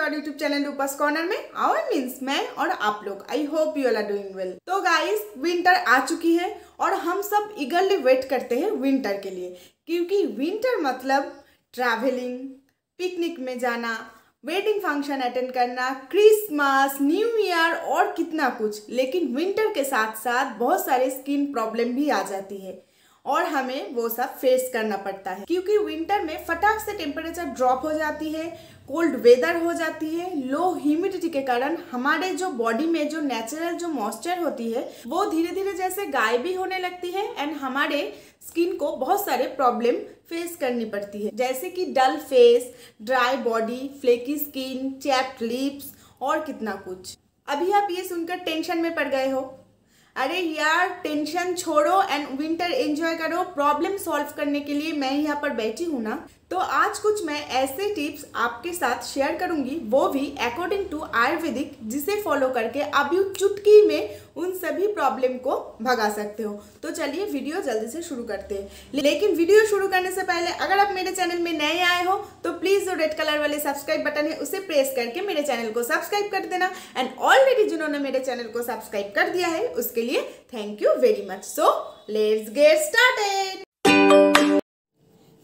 your YouTube channel Roopa's corner में our means मैं और आप लोग I hope you are doing well तो गाइस विंटर आ चुकी है और हम सब इगरली वेट करते हैं विंटर के लिए क्योंकि विंटर मतलब ट्रैवलिंग पिकनिक में जाना वेडिंग फंक्शन अटेंड करना क्रिसमस न्यू ईयर और कितना कुछ लेकिन विंटर के साथ साथ बहुत सारे स्किन प्रॉब्लम भी आ जाती है और हमें वो सब फेस करना पड़ता है क्योंकि विंटर में फटाक से टेम्परेचर ड्रॉप हो जाती है कोल्ड वेदर हो जाती है लो ह्यूमिडिटी के कारण हमारे जो बॉडी में जो नेचुरल जो मॉइस्चर होती है वो धीरे धीरे जैसे गायब भी होने लगती है एंड हमारे स्किन को बहुत सारे प्रॉब्लम फेस करनी पड़ती है जैसे कि dull face dry body flaky skin chapped lips और कितना कुछ अभी आप ये सुनकर टेंशन में पड़ गए हो अरे यार टेंशन छोड़ो एंड विंटर एंजॉय करो प्रॉब्लम सॉल्व करने के लिए मैं यहाँ पर बैठी हूँ ना तो आज कुछ मैं ऐसे टिप्स आपके साथ शेयर करूंगी वो भी अकॉर्डिंग टू आयुर्वेदिक जिसे फॉलो करके आप यू चुटकी में उन सभी प्रॉब्लम को भगा सकते हो तो चलिए वीडियो जल्दी से शुरू करते हैं लेकिन वीडियो शुरू करने से पहले अगर आप मेरे चैनल में नए आए हो प्लीज जो रेड कलर वाले सब्सक्राइब बटन है उसे प्रेस करके मेरे चैनल को सब्सक्राइब कर देना एंड ऑलरेडी जिन्होंने मेरे चैनल को सब्सक्राइब कर दिया है उसके लिए thank you very much so let's get started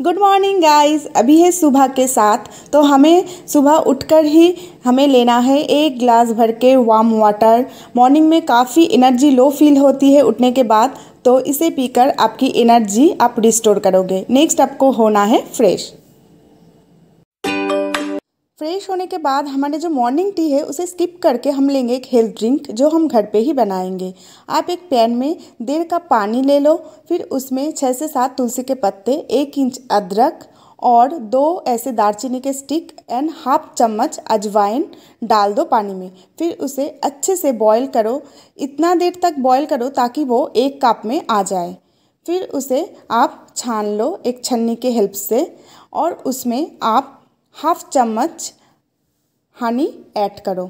good morning guys अभी है सुबह के साथ तो हमें सुबह उठकर ही हमें लेना है एक ग्लास भर के वार्म वाटर मॉर्निंग में काफ़ी एनर्जी लो फील होती है उठने के बाद तो इसे पीकर आपकी एनर्जी आप रिस्टोर करोगे नेक्स्ट आपको होना है फ्रेश फ्रेश होने के बाद हमारे जो मॉर्निंग टी है उसे स्किप करके हम लेंगे एक हेल्थ ड्रिंक जो हम घर पे ही बनाएंगे आप एक पैन में डेढ़ कप पानी ले लो फिर उसमें छः से सात तुलसी के पत्ते एक इंच अदरक और दो ऐसे दालचीनी के स्टिक एंड हाफ चम्मच अजवाइन डाल दो पानी में फिर उसे अच्छे से बॉईल करो इतना देर तक बॉईल करो ताकि वो एक कप में आ जाए फिर उसे आप छान लो एक छन्नी के हेल्प से और उसमें आप हाफ चम्मच हनी ऐड करो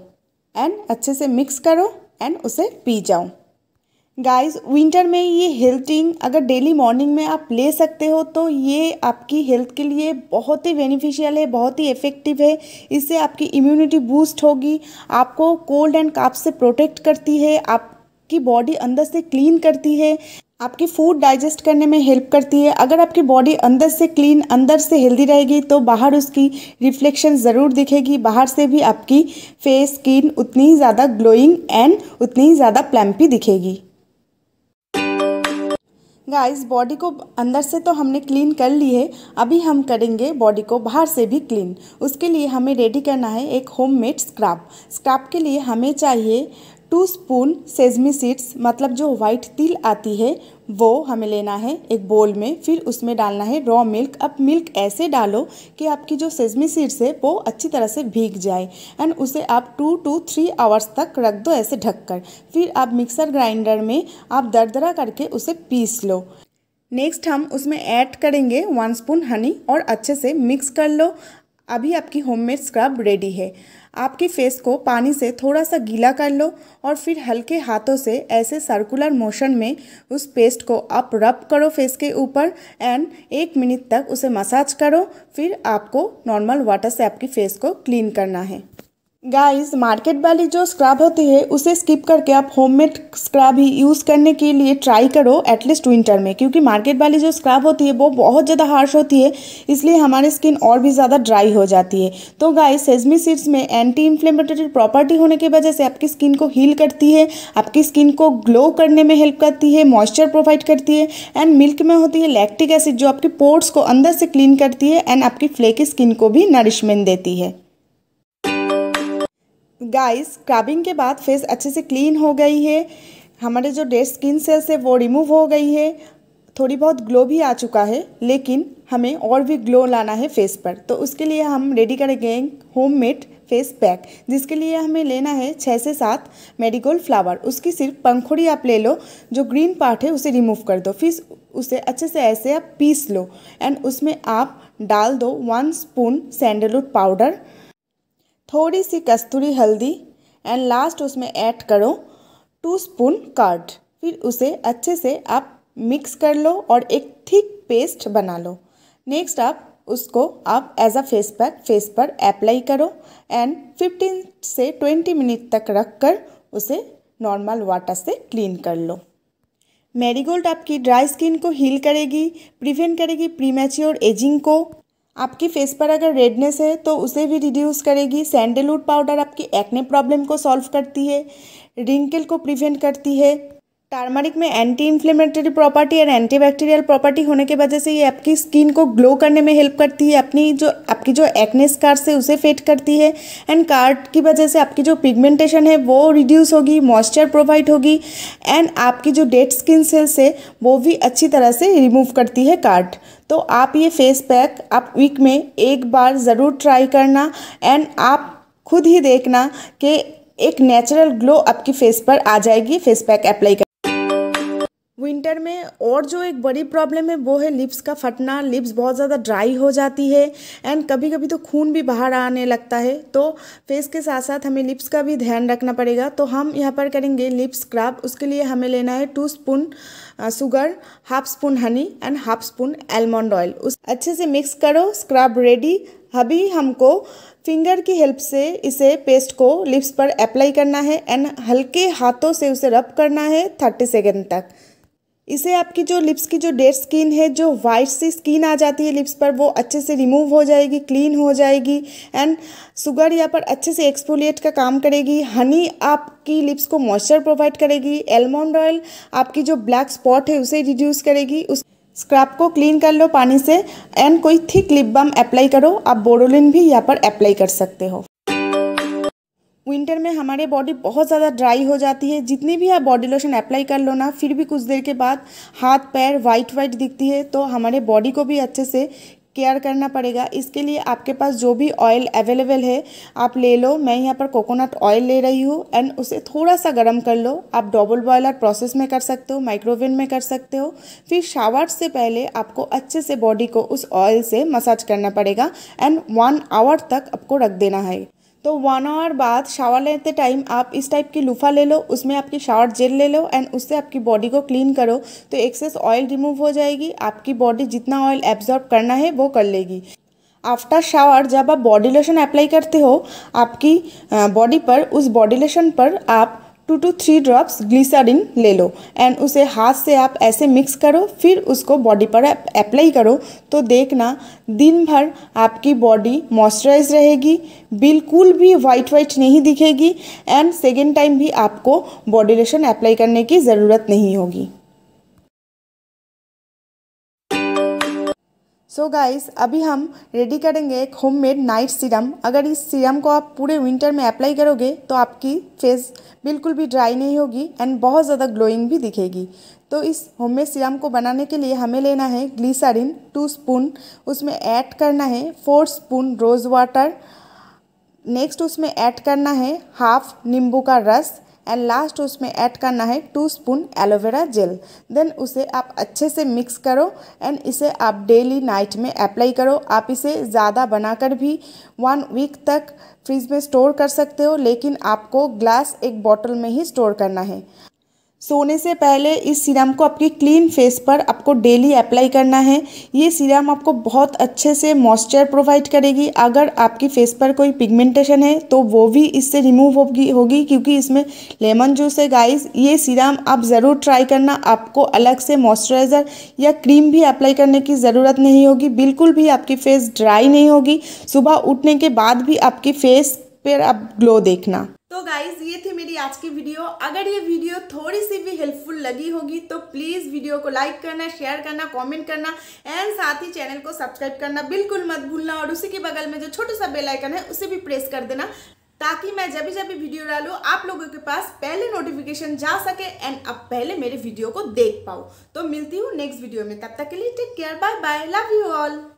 एंड अच्छे से मिक्स करो एंड उसे पी जाओ गाइस विंटर में ये हेल्थ ड्रिंक अगर डेली मॉर्निंग में आप ले सकते हो तो ये आपकी हेल्थ के लिए बहुत ही बेनिफिशियल है बहुत ही इफ़ेक्टिव है इससे आपकी इम्यूनिटी बूस्ट होगी आपको कोल्ड एंड काफ से प्रोटेक्ट करती है आपकी बॉडी अंदर से क्लीन करती है आपकी फूड डाइजेस्ट करने में हेल्प करती है अगर आपकी बॉडी अंदर से क्लीन अंदर से हेल्दी रहेगी तो बाहर उसकी रिफ्लेक्शन ज़रूर दिखेगी बाहर से भी आपकी फेस स्किन उतनी ही ज़्यादा ग्लोइंग एंड उतनी ही ज़्यादा प्लम्पी दिखेगी गाइस बॉडी को अंदर से तो हमने क्लीन कर ली है अभी हम करेंगे बॉडी को बाहर से भी क्लीन उसके लिए हमें रेडी करना है एक होममेड स्क्रब स्क्रब के लिए हमें चाहिए टू स्पून सेजमी सीड्स मतलब जो वाइट तिल आती है वो हमें लेना है एक बोल में फिर उसमें डालना है रॉ मिल्क अब मिल्क ऐसे डालो कि आपकी जो सेजमी सीड्स है वो अच्छी तरह से भीग जाए एंड उसे आप टू टू थ्री आवर्स तक रख दो ऐसे ढककर फिर आप मिक्सर ग्राइंडर में आप दरदरा करके उसे पीस लो नेक्स्ट हम उसमें ऐड करेंगे वन स्पून हनी और अच्छे से मिक्स कर लो अभी आपकी होममेड स्क्रब रेडी है आपके फेस को पानी से थोड़ा सा गीला कर लो और फिर हल्के हाथों से ऐसे सर्कुलर मोशन में उस पेस्ट को आप रब करो फेस के ऊपर एंड एक मिनट तक उसे मसाज करो फिर आपको नॉर्मल वाटर से आपकी फेस को क्लीन करना है गाइस मार्केट वाली जो स्क्रब होती है उसे स्किप करके आप होममेड स्क्रब ही यूज़ करने के लिए ट्राई करो एटलीस्ट विंटर में क्योंकि मार्केट वाली जो स्क्रब होती है वो बहुत ज़्यादा हार्श होती है इसलिए हमारी स्किन और भी ज़्यादा ड्राई हो जाती है तो गाइस सेजमी सीड्स में एंटी इन्फ्लेमेटरी प्रॉपर्टी होने की वजह से आपकी स्किन को हील करती है आपकी स्किन को ग्लो करने में हेल्प करती है मॉइस्चर प्रोवाइड करती है एंड मिल्क में होती है लैक्टिक एसिड जो आपके पोर्ट्स को अंदर से क्लीन करती है एंड आपकी फ्लेकी स्किन को भी नरिशमेंट देती है गाइस स्क्रबिंग के बाद फेस अच्छे से क्लीन हो गई है हमारे जो डेड स्किन सेल्स है वो रिमूव हो गई है थोड़ी बहुत ग्लो भी आ चुका है लेकिन हमें और भी ग्लो लाना है फेस पर तो उसके लिए हम रेडी करेंगे होम मेड फेस पैक जिसके लिए हमें लेना है छः से सात मेडिकोल फ्लावर उसकी सिर्फ पंखुड़ी आप ले लो जो ग्रीन पार्ट है उसे रिमूव कर दो फिर उसे अच्छे से ऐसे आप पीस लो एंड उसमें आप डाल दो वन स्पून सैंडलवुड पाउडर थोड़ी सी कस्तूरी हल्दी एंड लास्ट उसमें ऐड करो टू स्पून कार्ड फिर उसे अच्छे से आप मिक्स कर लो और एक थिक पेस्ट बना लो नेक्स्ट आप उसको आप as a face pack face पर अप्लाई करो एंड 15 से 20 मिनट तक रख कर उसे नॉर्मल वाटर से क्लीन कर लो मैरीगोल्ड आपकी ड्राई स्किन को हील करेगी प्रिवेंट करेगी प्रीमेच्योर एजिंग को आपकी फेस पर अगर रेडनेस है तो उसे भी रिड्यूस करेगी सैंडलवुड पाउडर आपकी एक्ने प्रॉब्लम को सॉल्व करती है रिंकल को प्रिवेंट करती है टर्मरिक में एंटी इन्फ्लेमेटरी प्रॉपर्टी और एंटी बैक्टीरियल प्रॉपर्टी होने की वजह से ये आपकी स्किन को ग्लो करने में हेल्प करती है अपनी जो आपकी जो एक्नेस कार्ड है उसे फेट करती है एंड कार्ड की वजह से आपकी जो पिगमेंटेशन है वो रिड्यूस होगी मॉइस्चर प्रोवाइड होगी एंड आपकी जो डेड स्किन सेल्स है वो भी अच्छी तरह से रिमूव करती है कार्ड तो आप ये फेस पैक आप वीक में एक बार ज़रूर ट्राई करना एंड आप खुद ही देखना कि एक नेचुरल ग्लो आपकी फेस पर आ जाएगी फेस पैक अप्लाई विंटर में और जो एक बड़ी प्रॉब्लम है वो है लिप्स का फटना लिप्स बहुत ज़्यादा ड्राई हो जाती है एंड कभी कभी तो खून भी बाहर आने लगता है तो फेस के साथ साथ हमें लिप्स का भी ध्यान रखना पड़ेगा तो हम यहाँ पर करेंगे लिप्स स्क्रब उसके लिए हमें लेना है two spoon sugar half spoon honey and half spoon almond oil उस अच्छे से मिक्स करो स्क्रब रेडी अभी हमको फिंगर की हेल्प से इसे पेस्ट को लिप्स पर अप्लाई करना है एंड हल्के हाथों से उसे रब करना है थर्टी सेकेंड तक इसे आपकी जो लिप्स की जो डेड स्किन है जो वाइट सी स्किन आ जाती है लिप्स पर वो अच्छे से रिमूव हो जाएगी क्लीन हो जाएगी एंड सुगर यहाँ पर अच्छे से एक्सफोलिएट का काम करेगी हनी आपकी लिप्स को मॉइस्चर प्रोवाइड करेगी एलमंड ऑयल आपकी जो ब्लैक स्पॉट है उसे रिड्यूस करेगी उस स्क्रब को क्लीन कर लो पानी से एंड कोई थिक लिप बम अप्लाई करो आप बोरोलिन भी यहाँ पर अप्लाई कर सकते हो विंटर में हमारे बॉडी बहुत ज़्यादा ड्राई हो जाती है जितनी भी आप बॉडी लोशन अप्लाई कर लो ना फिर भी कुछ देर के बाद हाथ पैर वाइट वाइट दिखती है तो हमारे बॉडी को भी अच्छे से केयर करना पड़ेगा इसके लिए आपके पास जो भी ऑयल अवेलेबल है आप ले लो मैं यहाँ पर कोकोनट ऑयल ले रही हूँ एंड उसे थोड़ा सा गर्म कर लो आप डबल बॉयलर प्रोसेस में कर सकते हो माइक्रोवेव में कर सकते हो फिर शावर से पहले आपको अच्छे से बॉडी को उस ऑयल से मसाज करना पड़ेगा एंड वन आवर तक आपको रख देना है तो वन आवर बाद शावर लेते टाइम आप इस टाइप की लूफा ले लो उसमें आपकी शावर जेल ले लो एंड उससे आपकी बॉडी को क्लीन करो तो एक्सेस ऑयल रिमूव हो जाएगी आपकी बॉडी जितना ऑयल एब्जॉर्ब करना है वो कर लेगी आफ्टर शावर जब आप बॉडी लोशन अप्लाई करते हो आपकी बॉडी पर उस बॉडी लोशन पर आप two two three drops glycerine ले लो एंड उसे हाथ से आप ऐसे मिक्स करो फिर उसको बॉडी पर अप्लाई करो तो देखना दिन भर आपकी बॉडी मॉइस्चराइज रहेगी बिल्कुल भी वाइट वाइट नहीं दिखेगी एंड सेकेंड टाइम भी आपको बॉडी लोशन अप्लाई करने की ज़रूरत नहीं होगी सो so गाइस अभी हम रेडी करेंगे एक होममेड नाइट सीरम अगर इस सीरम को आप पूरे विंटर में अप्लाई करोगे तो आपकी फेस बिल्कुल भी ड्राई नहीं होगी एंड बहुत ज़्यादा ग्लोइंग भी दिखेगी तो इस होममेड सीरम को बनाने के लिए हमें लेना है ग्लिसरीन टू स्पून उसमें ऐड करना है four spoon rose water next उसमें ऐड करना है हाफ नींबू का रस एंड लास्ट उसमें ऐड करना है two spoon aloe vera gel then उसे आप अच्छे से मिक्स करो एंड इसे आप डेली नाइट में अप्लाई करो आप इसे ज़्यादा बनाकर भी वन वीक तक फ्रिज में स्टोर कर सकते हो लेकिन आपको ग्लास एक बॉटल में ही स्टोर करना है सोने से पहले इस सीरम को आपके क्लीन फेस पर आपको डेली अप्लाई करना है ये सीरम आपको बहुत अच्छे से मॉइस्चर प्रोवाइड करेगी अगर आपकी फेस पर कोई पिगमेंटेशन है तो वो भी इससे रिमूव होगी होगी क्योंकि इसमें लेमन जूस है गाइस ये सीरम आप ज़रूर ट्राई करना आपको अलग से मॉइस्चराइज़र या क्रीम भी अप्लाई करने की ज़रूरत नहीं होगी बिल्कुल भी आपकी फेस ड्राई नहीं होगी सुबह उठने के बाद भी आपकी फेस पर आप ग्लो देखना तो गाइज़ ये थी मेरी आज की वीडियो अगर ये वीडियो थोड़ी सी भी हेल्पफुल लगी होगी तो प्लीज़ वीडियो को लाइक करना शेयर करना कमेंट करना एंड साथ ही चैनल को सब्सक्राइब करना बिल्कुल मत भूलना और उसी के बगल में जो छोटा सा बेल आइकन है उसे भी प्रेस कर देना ताकि मैं जब भी जब भी वीडियो डालूँ आप लोगों के पास पहले नोटिफिकेशन जा सके एंड आप पहले मेरे वीडियो को देख पाओ तो मिलती हूँ नेक्स्ट वीडियो में तब तक के लिए take care bye bye love you all